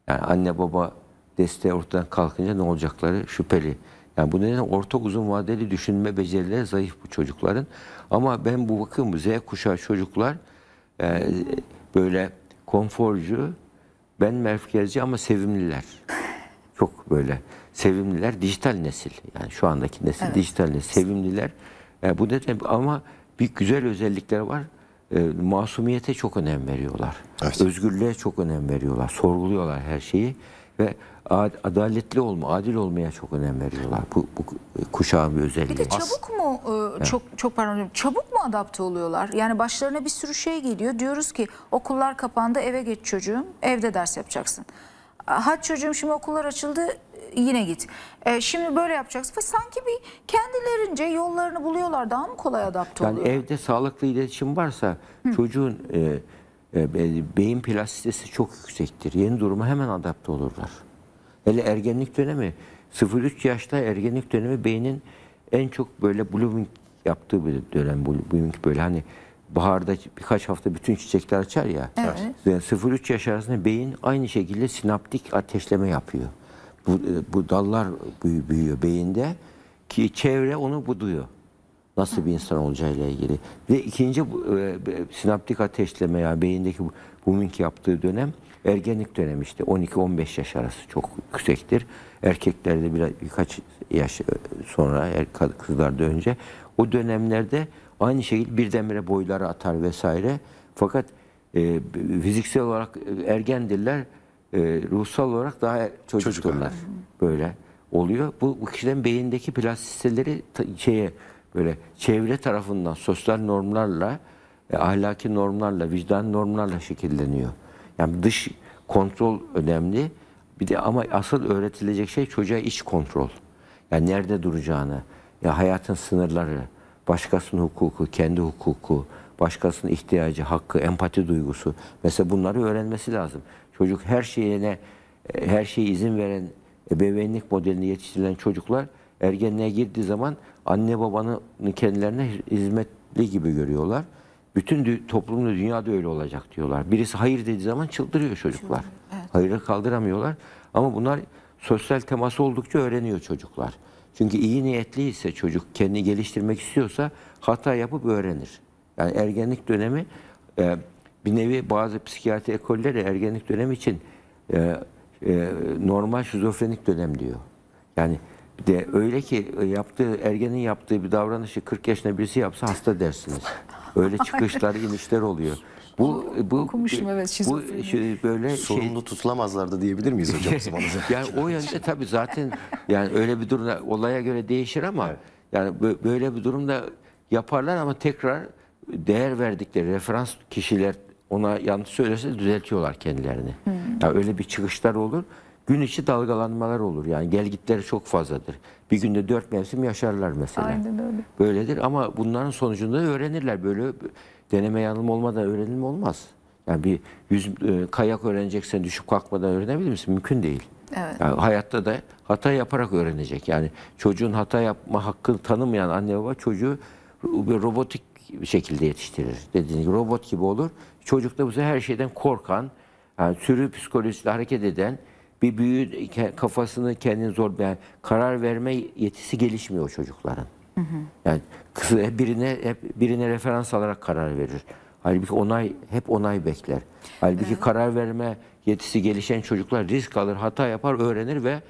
Yani anne baba desteği ortadan kalkınca ne olacakları şüpheli. Yani bu nedenle orta uzun vadeli düşünme becerileri zayıf bu çocukların. Ama ben bu bakım Z kuşağı çocuklar e, böyle konforcu, ben merkezci ama sevimliler. Çok böyle sevimliler dijital nesil. Yani şu andaki nesil evet. dijital nesil sevimliler. Yani e, bu nedenle ama bir güzel özellikleri var. E, masumiyete çok önem veriyorlar. Evet. Özgürlüğe çok önem veriyorlar. Sorguluyorlar her şeyi ve adaletli olma, adil olmaya çok önem veriyorlar. Bu, bu kuşağın bir özelliği. Bir de çabuk mu e, çok çok pardon çabuk mu adapte oluyorlar? Yani başlarına bir sürü şey geliyor. Diyoruz ki okullar kapandı eve geç çocuğum. Evde ders yapacaksın. Hadi çocuğum şimdi okullar açıldı yine git. E, şimdi böyle yapacaksın. Ve sanki bir kendilerince yollarını buluyorlar. Daha mı kolay adapte oluyorlar? Yani evde sağlıklı iletişim varsa Hı. çocuğun e, e, beyin plastisitesi çok yüksektir. Yeni duruma hemen adapte olurlar. Hele ergenlik dönemi 0-3 yaşta ergenlik dönemi beynin en çok böyle blooming yaptığı bir dönem blooming böyle hani baharda birkaç hafta bütün çiçekler açar ya. Evet. 0-3 yaş arasında beyin aynı şekilde sinaptik ateşleme yapıyor. Bu, e, bu dallar büyüyor beyinde ki çevre onu buduyor. Nasıl bir insan olacağıyla ilgili. Ve ikinci e, sinaptik ateşleme yani beyindeki booming yaptığı dönem Ergenlik dönemi işte 12-15 yaş arası çok yüksektir. Erkeklerde biraz birkaç yaş e, sonra er, kızlarda önce o dönemlerde aynı şekilde birdenbire boyları atar vesaire. Fakat e, fiziksel olarak e, ergendirler, e, ruhsal olarak daha er, çocukturlar. Böyle oluyor. Bu, bu kişilerin beyindeki plastiseleri şeye böyle çevre tarafından sosyal normlarla, e, ahlaki normlarla, vicdan normlarla şekilleniyor. Yani dış kontrol önemli. Bir de ama asıl öğretilecek şey çocuğa iç kontrol. Yani nerede duracağını, ya hayatın sınırları, başkasının hukuku, kendi hukuku, başkasının ihtiyacı, hakkı, empati duygusu. Mesela bunları öğrenmesi lazım. Çocuk her şeyine her şeye izin veren ebeveynlik modelini yetiştirilen çocuklar ergenliğe girdiği zaman anne babanın kendilerine hizmetli gibi görüyorlar. Bütün toplumda dünyada öyle olacak diyorlar. Birisi hayır dediği zaman çıldırıyor çocuklar. Evet. Hayırı kaldıramıyorlar. Ama bunlar sosyal teması oldukça öğreniyor çocuklar. Çünkü iyi niyetli ise çocuk kendini geliştirmek istiyorsa hata yapıp öğrenir. Yani ergenlik dönemi e, bir nevi bazı psikiyatri ekolleri ergenlik dönemi için e, e, normal şizofrenik dönem diyor. Yani de öyle ki yaptığı ergenin yaptığı bir davranışı 40 yaşında birisi yapsa hasta dersiniz. Öyle çıkışlar, inişler oluyor. Bu bu okumuşum evet Bu şey, böyle şey sorumlu şey, tutulamazlardı diyebilir miyiz hocam yani o yönde tabii zaten yani öyle bir durumda olaya göre değişir ama evet. yani böyle bir durumda yaparlar ama tekrar değer verdikleri referans kişiler ona yanlış söylerse düzeltiyorlar kendilerini. Hmm. Yani öyle bir çıkışlar olur gün içi dalgalanmalar olur. Yani gelgitleri çok fazladır. Bir günde dört mevsim yaşarlar mesela. Aynen öyle. Böyledir ama bunların sonucunda öğrenirler. Böyle deneme yanılma olmadan öğrenilme olmaz. Yani bir yüz e, kayak öğreneceksen düşüp kalkmadan öğrenebilir misin? Mümkün değil. Evet. Yani hayatta da hata yaparak öğrenecek. Yani çocuğun hata yapma hakkını tanımayan anne baba çocuğu bir robotik şekilde yetiştirir. Dediğiniz gibi robot gibi olur. Çocuk da bu sefer her şeyden korkan, yani sürü psikolojisiyle hareket eden, bir büyü kafasını kendini zor yani karar verme yetisi gelişmiyor o çocukların. Hı hı. Yani birine hep birine referans alarak karar verir. Halbuki onay hep onay bekler. Halbuki evet. karar verme yetisi gelişen çocuklar risk alır, hata yapar, öğrenir ve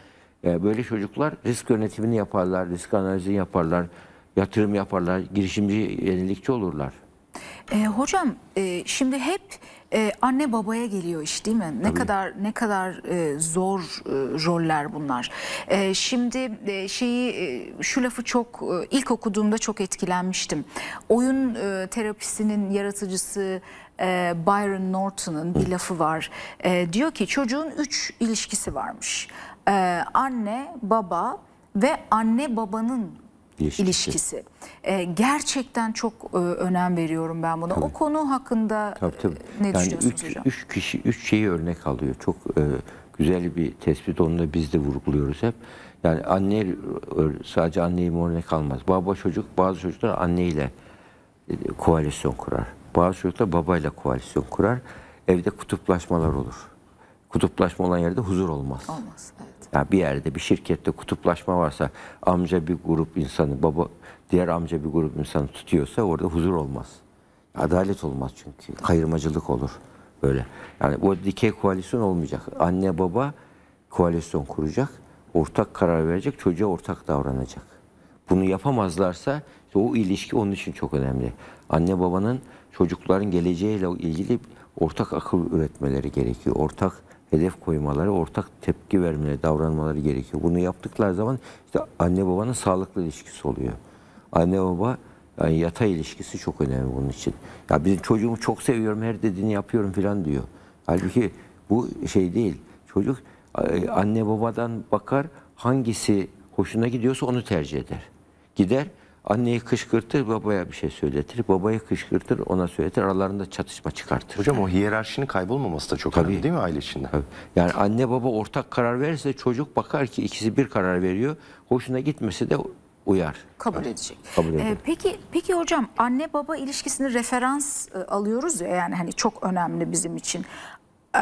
e, böyle çocuklar risk yönetimini yaparlar, risk analizini yaparlar, yatırım yaparlar, girişimci, yenilikçi olurlar. E, hocam e, şimdi hep e, anne babaya geliyor iş değil mi? Ne Tabii. kadar ne kadar e, zor e, roller bunlar. E, şimdi e, şeyi e, şu lafı çok e, ilk okuduğumda çok etkilenmiştim. Oyun e, terapisinin yaratıcısı e, Byron Norton'un bir lafı var. E, diyor ki çocuğun üç ilişkisi varmış. E, anne, baba ve anne babanın ilişkisi. ilişkisi. E, gerçekten çok e, önem veriyorum ben buna. Tabii. O konu hakkında tabii, tabii. E, ne yani düşünüyorsunuz üç, hocam? Üç kişi, üç şeyi örnek alıyor. Çok e, güzel bir tespit. Onu da biz de vurguluyoruz hep. Yani anne sadece anneyi örnek almaz. Baba çocuk bazı çocuklar anneyle e, koalisyon kurar. Bazı çocuklar babayla koalisyon kurar. Evde kutuplaşmalar olur. Kutuplaşma olan yerde huzur olmaz. Olmaz. Evet. Yani bir yerde bir şirkette kutuplaşma varsa amca bir grup insanı, baba diğer amca bir grup insanı tutuyorsa orada huzur olmaz. Adalet olmaz çünkü. Kayırmacılık olur böyle. Yani o dikey koalisyon olmayacak. Anne baba koalisyon kuracak. Ortak karar verecek. Çocuğa ortak davranacak. Bunu yapamazlarsa işte o ilişki onun için çok önemli. Anne babanın çocukların geleceğiyle ilgili ortak akıl üretmeleri gerekiyor. Ortak hedef koymaları, ortak tepki vermeleri, davranmaları gerekiyor. Bunu yaptıkları zaman işte anne babanın sağlıklı ilişkisi oluyor. Anne baba yani yatay ilişkisi çok önemli bunun için. Ya bizim çocuğumu çok seviyorum, her dediğini yapıyorum falan diyor. Halbuki bu şey değil. Çocuk anne babadan bakar hangisi hoşuna gidiyorsa onu tercih eder. Gider Anneyi kışkırtır, babaya bir şey söyletir. Babayı kışkırtır, ona söyletir. Aralarında çatışma çıkartır. Hocam o hiyerarşinin kaybolmaması da çok Tabii. önemli değil mi aile içinde? Tabii. Yani anne baba ortak karar verirse çocuk bakar ki ikisi bir karar veriyor. Hoşuna gitmese de uyar. Kabul evet. edecek. Kabul ee, peki peki hocam anne baba ilişkisini referans e, alıyoruz ya yani hani çok önemli bizim için. Ee,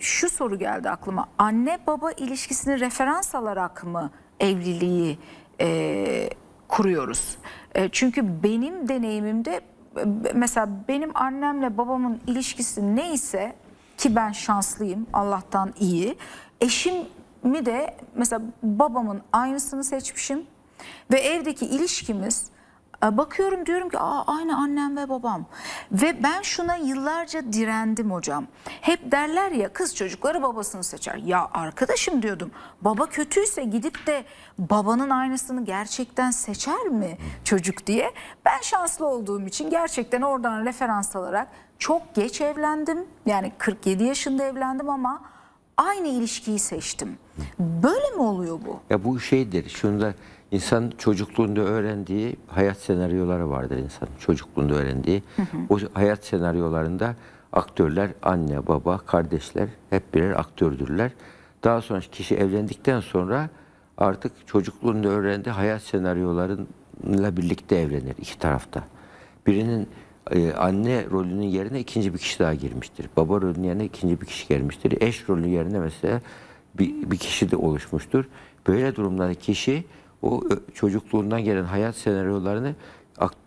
şu soru geldi aklıma. Anne baba ilişkisini referans alarak mı evliliği e, kuruyoruz. E, çünkü benim deneyimimde e, mesela benim annemle babamın ilişkisi neyse ki ben şanslıyım Allah'tan iyi. Eşim mi de mesela babamın aynısını seçmişim ve evdeki ilişkimiz Bakıyorum diyorum ki Aa, aynı annem ve babam. Ve ben şuna yıllarca direndim hocam. Hep derler ya kız çocukları babasını seçer. Ya arkadaşım diyordum baba kötüyse gidip de babanın aynısını gerçekten seçer mi çocuk diye. Ben şanslı olduğum için gerçekten oradan referans alarak çok geç evlendim. Yani 47 yaşında evlendim ama aynı ilişkiyi seçtim. Böyle mi oluyor bu? Ya bu şeydir. Şunu da İnsan çocukluğunda öğrendiği hayat senaryoları vardır insan çocukluğunda öğrendiği. Hı hı. O hayat senaryolarında aktörler anne, baba, kardeşler hep birer aktördürler. Daha sonra kişi evlendikten sonra artık çocukluğunda öğrendiği hayat senaryolarıyla birlikte evlenir iki tarafta. Birinin e, anne rolünün yerine ikinci bir kişi daha girmiştir. Baba rolünün yerine ikinci bir kişi gelmiştir. Eş rolünün yerine mesela bir, bir kişi de oluşmuştur. Böyle durumlarda kişi o çocukluğundan gelen hayat senaryolarını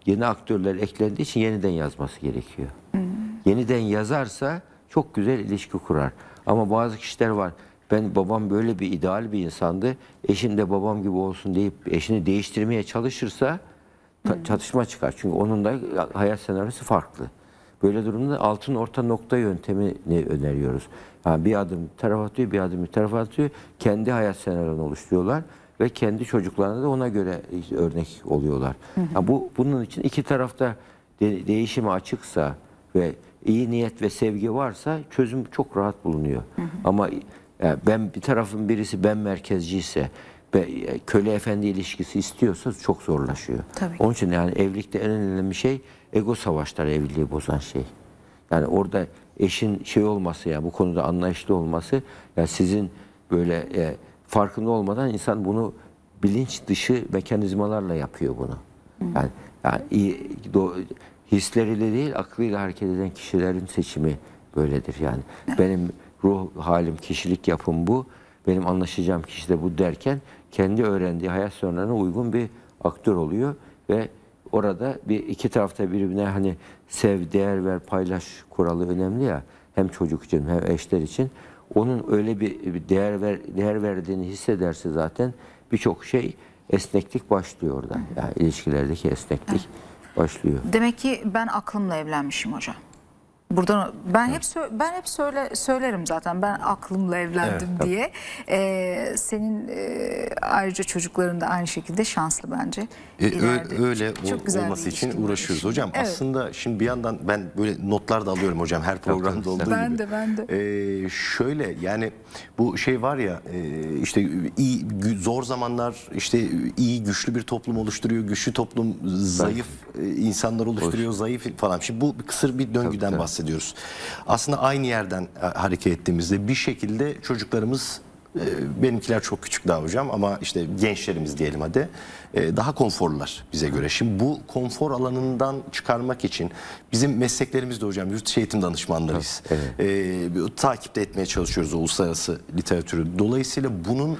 yeni aktörler eklendiği için yeniden yazması gerekiyor. Hı. Hmm. Yeniden yazarsa çok güzel ilişki kurar. Ama bazı kişiler var. Ben babam böyle bir ideal bir insandı. Eşim de babam gibi olsun deyip eşini değiştirmeye çalışırsa hmm. çatışma çıkar. Çünkü onun da hayat senaryosu farklı. Böyle durumda altın orta nokta yöntemini öneriyoruz. Yani bir adım tarafa atıyor, bir adım bir tarafa atıyor. Kendi hayat senaryolarını oluşturuyorlar ve kendi çocuklarına da ona göre e, örnek oluyorlar. Hı hı. Yani bu bunun için iki tarafta de, değişime açıksa ve iyi niyet ve sevgi varsa çözüm çok rahat bulunuyor. Hı hı. Ama yani e, ben bir tarafın birisi ben merkezciyse ve e, köle efendi ilişkisi istiyorsa çok zorlaşıyor. Tabii. Onun için yani evlilikte en önemli şey ego savaşları evliliği bozan şey. Yani orada eşin şey olması ya yani bu konuda anlayışlı olması yani sizin böyle e, farkında olmadan insan bunu bilinç dışı mekanizmalarla yapıyor bunu. Yani, yani iyi, do, hisleriyle değil aklıyla hareket eden kişilerin seçimi böyledir yani. Benim ruh halim, kişilik yapım bu. Benim anlaşacağım kişi de bu derken kendi öğrendiği hayat sorunlarına uygun bir aktör oluyor ve orada bir iki tarafta birbirine hani sev, değer ver, paylaş kuralı önemli ya. Hem çocuk için hem eşler için onun öyle bir, değer ver, değer verdiğini hissederse zaten birçok şey esneklik başlıyor orada. Yani ilişkilerdeki esneklik başlıyor. Demek ki ben aklımla evlenmişim hocam. Buradan ben hep ben hep söyle söylerim zaten ben aklımla evlendim evet, diye. Ee, senin e, ayrıca çocukların da aynı şekilde şanslı bence. E, öyle çok güzel olması için uğraşıyoruz var. hocam. Evet. Aslında şimdi bir yandan ben böyle notlar da alıyorum hocam her programda olduğu ben gibi. de ben de. Ee, şöyle yani bu şey var ya e, işte iyi zor zamanlar işte iyi güçlü bir toplum oluşturuyor. Güçlü toplum zayıf, zayıf. E, insanlar oluşturuyor. Hoş. Zayıf falan. Şimdi bu kısır bir döngüden bahsediyorum bahsediyoruz. Aslında aynı yerden e, hareket ettiğimizde bir şekilde çocuklarımız e, benimkiler çok küçük daha hocam ama işte gençlerimiz diyelim hadi e, daha konforlular bize göre. Şimdi bu konfor alanından çıkarmak için bizim mesleklerimiz de hocam yurt eğitim danışmanlarıyız. Evet, evet. takipte etmeye çalışıyoruz uluslararası literatürü. Dolayısıyla bunun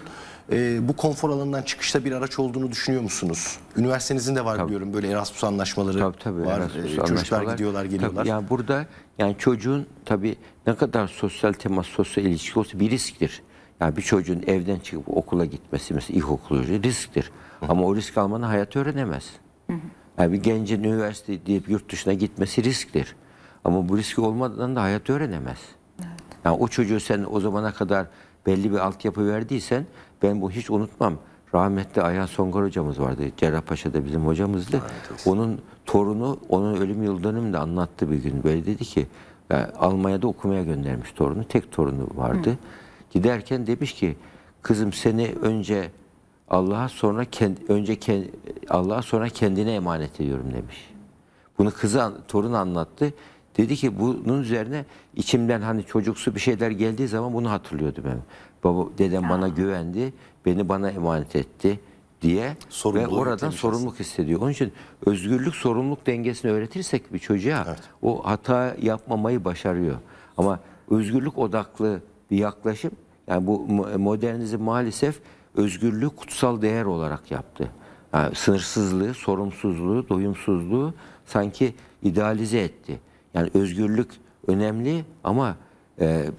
e, bu konfor alanından çıkışta bir araç olduğunu düşünüyor musunuz? Üniversitenizin de var tabii. biliyorum böyle Erasmus anlaşmaları tabii, tabii, var. Erasmus çocuklar anlaşmalar. gidiyorlar geliyorlar. Tabii, yani burada yani çocuğun tabii ne kadar sosyal temas, sosyal ilişki olsa bir risktir. Yani bir çocuğun evden çıkıp okula gitmesi mesela ilkokul risktir. Hı hı. Ama o risk almanı hayat öğrenemez. Hı Yani bir gencin üniversite deyip yurt dışına gitmesi risktir. Ama bu riski olmadan da hayat öğrenemez. Evet. Yani o çocuğu sen o zamana kadar belli bir altyapı verdiysen ben bu hiç unutmam. Rahmetli Ayhan Songar hocamız vardı. Cerrahpaşa'da bizim hocamızdı. Evet, Onun torunu onun ölüm yıl dönümünde anlattı bir gün. Böyle dedi ki yani Almanya'da okumaya göndermiş torunu. Tek torunu vardı. Hı. Giderken demiş ki kızım seni önce Allah'a sonra kendi, önce Allah'a sonra kendine emanet ediyorum demiş. Bunu kızı torun anlattı. Dedi ki bunun üzerine içimden hani çocuksu bir şeyler geldiği zaman bunu hatırlıyordum ben. Baba dedem ya. bana güvendi, beni bana emanet etti diye sorumluluk ve oradan sorumluluk hissediyor. Onun için özgürlük sorumluluk dengesini öğretirsek bir çocuğa evet. o hata yapmamayı başarıyor. Ama özgürlük odaklı bir yaklaşım yani bu modernizm maalesef özgürlüğü kutsal değer olarak yaptı. Yani sınırsızlığı, sorumsuzluğu, doyumsuzluğu sanki idealize etti. Yani özgürlük önemli ama e, e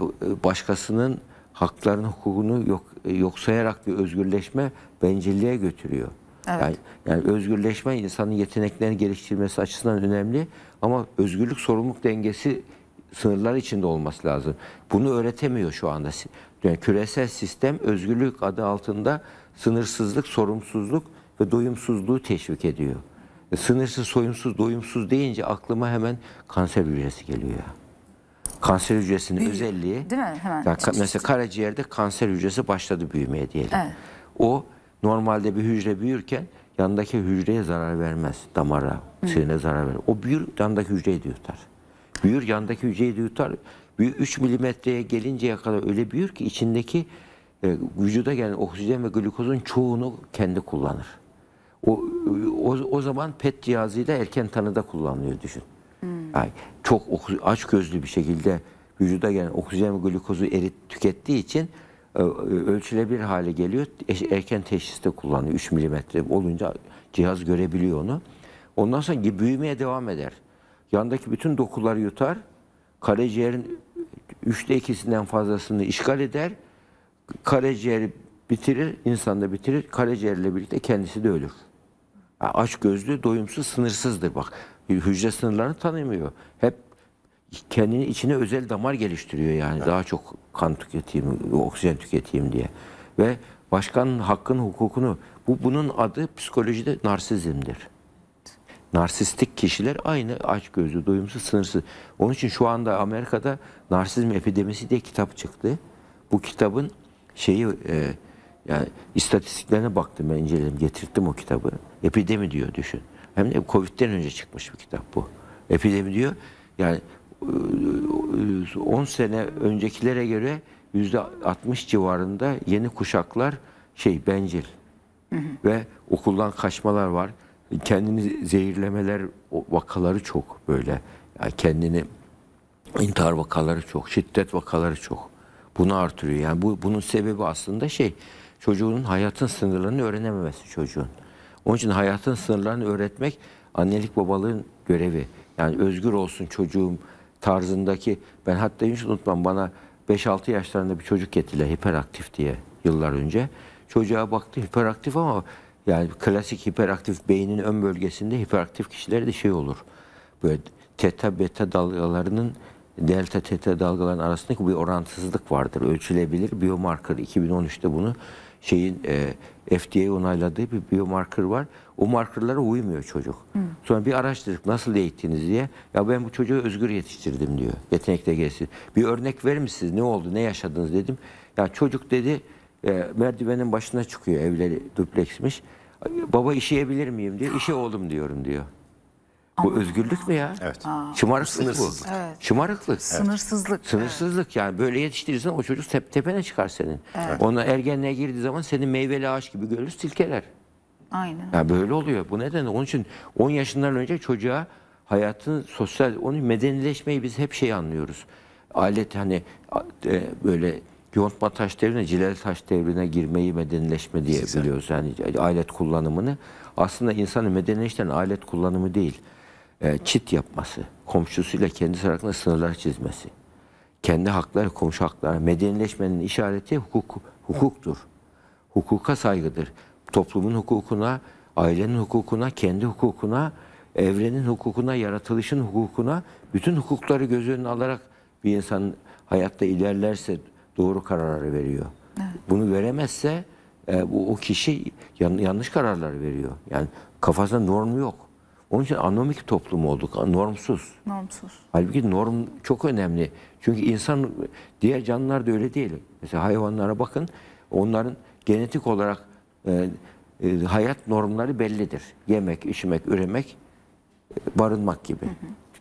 başkasının haklarını, hukukunu yok e, yok sayarak bir özgürleşme bencilliğe götürüyor. Evet. Yani, yani özgürleşme insanın yeteneklerini geliştirmesi açısından önemli ama özgürlük sorumluluk dengesi sınırlar içinde olması lazım. Bunu öğretemiyor şu anda. Yani küresel sistem özgürlük adı altında sınırsızlık, sorumsuzluk ve doyumsuzluğu teşvik ediyor. E, sınırsız, soyumsuz, doyumsuz deyince aklıma hemen kanser hücresi geliyor kanser hücresinin Büyü. özelliği değil mi? Hemen. Yani mesela karaciğerde kanser hücresi başladı büyümeye diyelim. Evet. O normalde bir hücre büyürken yandaki hücreye zarar vermez. Damara, sinire zarar verir. O büyür yandaki hücreyi de Büyür yandaki hücreyi de yutar. Büyür 3 milimetreye gelinceye kadar öyle büyür ki içindeki e, vücuda gelen oksijen ve glukozun çoğunu kendi kullanır. O, o, o zaman PET cihazıyla erken tanıda kullanılıyor düşün. Ay, çok aç gözlü bir şekilde vücuda gelen oksijen ve glukozu erit tükettiği için e, e, ölçülebilir hale geliyor. Erken teşhiste kullanıyor. 3 milimetre olunca cihaz görebiliyor onu. Ondan sonra büyümeye devam eder. Yandaki bütün dokuları yutar. Karaciğerin üçte ikisinden fazlasını işgal eder. Karaciğeri bitirir, insanda bitirir. Karaciğerle birlikte kendisi de ölür. Aç gözlü, doyumsuz, sınırsızdır bak hücre sınırlarını tanımıyor. Hep kendini içine özel damar geliştiriyor yani evet. daha çok kan tüketeyim, oksijen tüketeyim diye. Ve başkanın hakkın hukukunu bu bunun adı psikolojide narsizmdir. Narsistik kişiler aynı aç açgözlü, doyumsuz, sınırsız. Onun için şu anda Amerika'da narsizm epidemisi diye kitap çıktı. Bu kitabın şeyi e, yani istatistiklerine baktım ben inceledim getirttim o kitabı. Epidemi diyor düşün. Hem de Covid'den önce çıkmış bir kitap bu. Epidemi diyor. Yani 10 e, e, sene öncekilere göre yüzde 60 civarında yeni kuşaklar şey bencil. Hı hı. Ve okuldan kaçmalar var. Kendini zehirlemeler vakaları çok böyle. Yani kendini intihar vakaları çok, şiddet vakaları çok. Bunu artırıyor. Yani bu bunun sebebi aslında şey çocuğunun hayatın sınırlarını öğrenememesi çocuğun. Onun için hayatın sınırlarını öğretmek annelik babalığın görevi. Yani özgür olsun çocuğum tarzındaki ben hatta hiç unutmam bana 5-6 yaşlarında bir çocuk getirdiler hiperaktif diye yıllar önce. Çocuğa baktı hiperaktif ama yani klasik hiperaktif beynin ön bölgesinde hiperaktif kişilerde de şey olur. Böyle teta beta dalgalarının delta teta dalgaların arasındaki bir orantısızlık vardır. Ölçülebilir. Biomarker 2013'te bunu şeyin e, FDA onayladığı bir biomarker var. O markerlara uymuyor çocuk. Hı. Sonra bir araştırdık nasıl eğittiniz diye. Ya ben bu çocuğu özgür yetiştirdim diyor. Yetenekle gelsin. Bir örnek verir misiniz? Ne oldu? Ne yaşadınız dedim. Ya çocuk dedi e, merdivenin başına çıkıyor evleri dupleksmiş. Baba işeyebilir miyim diyor. İşe oğlum diyorum diyor. Bu özgürlük mü ya? Evet. Aa. Şımarıklık Sınırsızlık. bu. Evet. Şımarıklık. Sınırsızlık. Sınırsızlık yani böyle yetiştirirsen o çocuk tep tepene çıkar senin. Evet. Ona ergenliğe girdiği zaman seni meyveli ağaç gibi görür silkeler. Aynen. Ya böyle oluyor. Bu nedenle onun için 10 yaşından önce çocuğa hayatın sosyal onun medenileşmeyi biz hep şey anlıyoruz. Alet hani e, böyle yontma taş devrine, cileli taş devrine girmeyi medenileşme diye biliyoruz. Yani alet kullanımını aslında insanı medenileştiren alet kullanımı değil e, çit yapması, komşusuyla kendi hakkında sınırlar çizmesi, kendi hakları, komşu hakları, medenileşmenin işareti hukuk, hukuktur. Hukuka saygıdır. Toplumun hukukuna, ailenin hukukuna, kendi hukukuna, evrenin hukukuna, yaratılışın hukukuna, bütün hukukları göz önüne alarak bir insan hayatta ilerlerse doğru kararları veriyor. Bunu veremezse e, bu o kişi yan, yanlış kararlar veriyor. Yani kafasında norm yok. Onun için anomik toplum olduk, normsuz. Normsuz. Halbuki norm çok önemli. Çünkü insan, diğer canlılar da öyle değil. Mesela hayvanlara bakın, onların genetik olarak e, e, hayat normları bellidir. Yemek, içmek, üremek, barınmak gibi. Hı hı.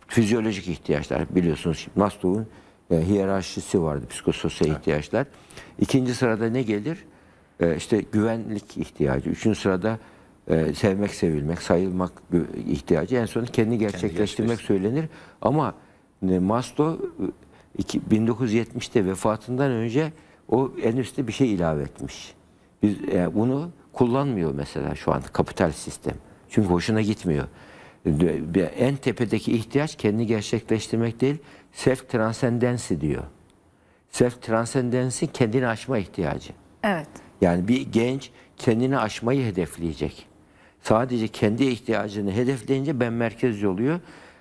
Fizyolojik ihtiyaçlar biliyorsunuz. Maslow'un e, hiyerarşisi vardı, psikososyal ihtiyaçlar. İkinci sırada ne gelir? E, işte güvenlik ihtiyacı. Üçüncü sırada e, sevmek, sevilmek, sayılmak ihtiyacı en son kendi gerçekleştirmek kendi söylenir. Ama e, Maslow 1970'te e, vefatından önce o en üstte bir şey ilave etmiş. Biz e, bunu kullanmıyor mesela şu an kapital sistem. Çünkü hoşuna gitmiyor. E, en tepedeki ihtiyaç kendi gerçekleştirmek değil, self transcendence diyor. Self transcendensi kendini aşma ihtiyacı. Evet. Yani bir genç kendini aşmayı hedefleyecek. Sadece kendi ihtiyacını hedefleyince ben merkezci oluyor.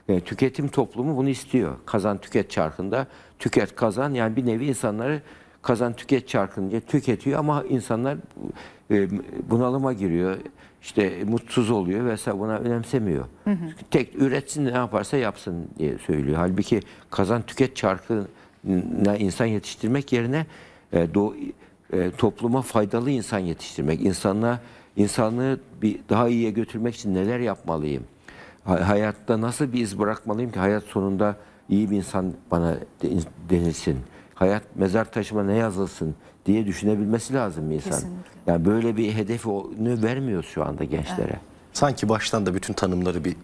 Yani e, tüketim toplumu bunu istiyor. Kazan tüket çarkında tüket kazan yani bir nevi insanları kazan tüket çarkınca tüketiyor ama insanlar e, bunalıma giriyor. İşte mutsuz oluyor vesaire buna önemsemiyor. Hı hı. Tek üretsin ne yaparsa yapsın diye söylüyor. Halbuki kazan tüket çarkına insan yetiştirmek yerine e, do, topluma faydalı insan yetiştirmek, insanla insanlığı bir daha iyiye götürmek için neler yapmalıyım? Hayatta nasıl bir iz bırakmalıyım ki hayat sonunda iyi bir insan bana denilsin? Hayat mezar taşıma ne yazılsın diye düşünebilmesi lazım insan. Kesinlikle. Yani böyle bir hedefi vermiyor şu anda gençlere. Evet. Sanki baştan da bütün tanımları bir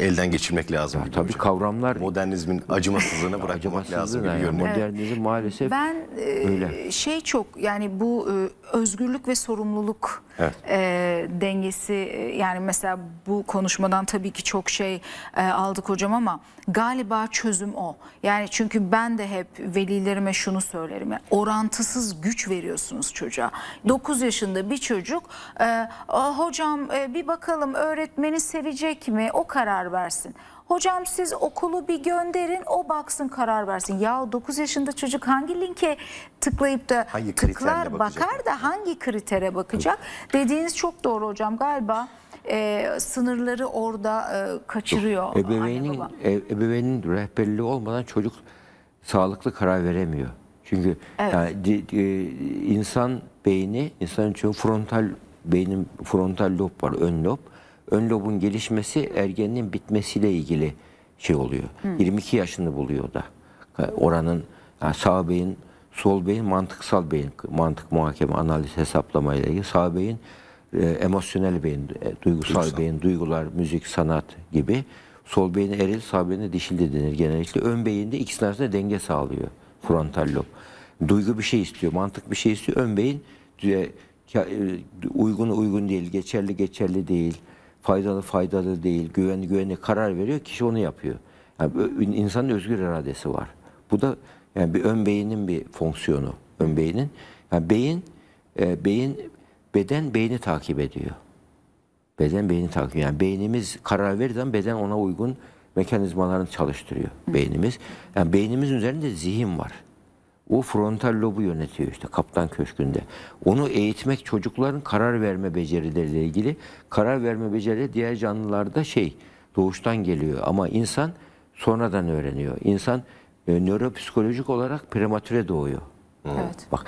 e, elden geçirmek lazım. Ya, tabii hocam. kavramlar modernizmin acımasızlığını bırakmak acımasızlığına lazım gibi yani. görünüyor. Modernizm maalesef ben e, öyle. şey çok yani bu e, özgürlük ve sorumluluk evet. e, dengesi yani mesela bu konuşmadan tabii ki çok şey e, aldık hocam ama galiba çözüm o. Yani çünkü ben de hep velilerime şunu söylerim. Yani orantısız güç veriyorsunuz çocuğa. 9 yaşında bir çocuk e, hocam e, bir bakalım öğretmeni sevecek mi? O karar versin. Hocam siz okulu bir gönderin o baksın karar versin. Ya 9 yaşında çocuk hangi linke tıklayıp da hangi tıklar bakar da hangi kritere bakacak? Dediğiniz çok doğru hocam galiba e, sınırları orada e, kaçırıyor. Ebeveynin, e, ebeveynin rehberliği olmadan çocuk sağlıklı karar veremiyor. Çünkü evet. yani, di, insan beyni, insanın çoğu frontal beynin frontal lob var, ön lob ön lobun gelişmesi ergenliğin bitmesiyle ilgili şey oluyor. Hı. Hmm. 22 yaşını buluyor da. Oranın yani sağ beyin, sol beyin, mantıksal beyin, mantık muhakeme, analiz hesaplama ile ilgili. Sağ beyin e, emosyonel beyin, e, duygusal, duygusal beyin, duygular, müzik, sanat gibi. Sol beyin eril, sağ beyin de dişil de denir genellikle. Ön beyinde ikisinin arasında denge sağlıyor frontal lob. Duygu bir şey istiyor, mantık bir şey istiyor. Ön beyin e, e, uygun uygun değil, geçerli geçerli değil faydalı faydalı değil, güven güvenli karar veriyor, kişi onu yapıyor. Yani insanın özgür iradesi var. Bu da yani bir ön beynin bir fonksiyonu, ön beynin. Yani beyin, e, beyin, beden beyni takip ediyor. Beden beyni takip ediyor. Yani beynimiz karar verirken beden ona uygun mekanizmalarını çalıştırıyor beynimiz. Yani beynimizin üzerinde zihin var. O frontal lobu yönetiyor işte Kaptan Köşkü'nde. Onu eğitmek çocukların karar verme becerileriyle ilgili. Karar verme beceri diğer canlılarda şey doğuştan geliyor ama insan sonradan öğreniyor. İnsan e, nöropsikolojik olarak prematüre doğuyor. Evet. Bak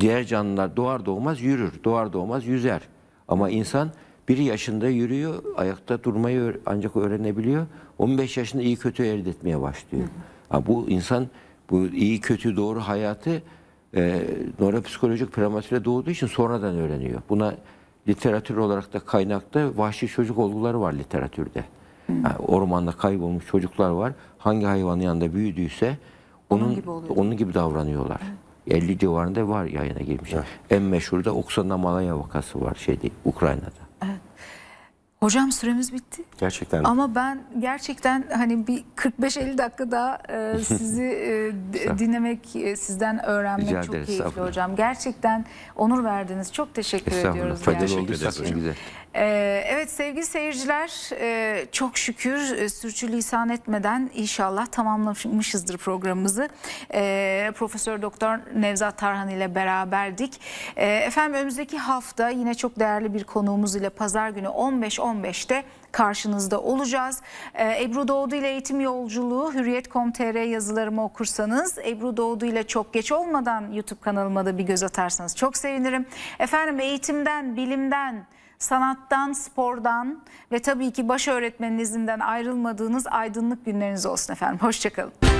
diğer canlılar doğar doğmaz yürür, doğar doğmaz yüzer. Ama insan bir yaşında yürüyor, ayakta durmayı ancak öğrenebiliyor. 15 yaşında iyi kötü elde etmeye başlıyor. Hı hı. Ha, bu insan bu iyi kötü doğru hayatı e, nöropsikolojik prematüre doğduğu için sonradan öğreniyor. Buna literatür olarak da kaynakta vahşi çocuk olguları var literatürde. Yani ormanda kaybolmuş çocuklar var. Hangi hayvanın yanında büyüdüyse onun, onun, gibi, onun gibi davranıyorlar. Evet. 50 civarında var yayına girmiş. Evet. En meşhur da Oksana Malaya vakası var şeyde Ukrayna'da. Hocam süremiz bitti. Gerçekten. Ama ben gerçekten hani bir 45-50 dakika daha e, sizi e, dinlemek, e, sizden öğrenmek Rica çok ederiz, keyifli hocam. Gerçekten onur verdiniz. Çok teşekkür ediyoruz. Estağfurullah. Faydalı oldu. Çok güzel. Ee, evet sevgili seyirciler e, çok şükür e, sürçülisan etmeden inşallah tamamlamışızdır programımızı. Ee, Profesör Doktor Nevzat Tarhan ile beraberdik. Ee, efendim önümüzdeki hafta yine çok değerli bir konuğumuz ile pazar günü 15.15'te karşınızda olacağız. Ebru Doğdu ile eğitim yolculuğu hürriyet.com.tr yazılarımı okursanız Ebru Doğdu ile çok geç olmadan YouTube kanalıma da bir göz atarsanız çok sevinirim. Efendim eğitimden, bilimden, sanattan, spordan ve tabii ki baş öğretmeninizden ayrılmadığınız aydınlık günleriniz olsun efendim. Hoşçakalın.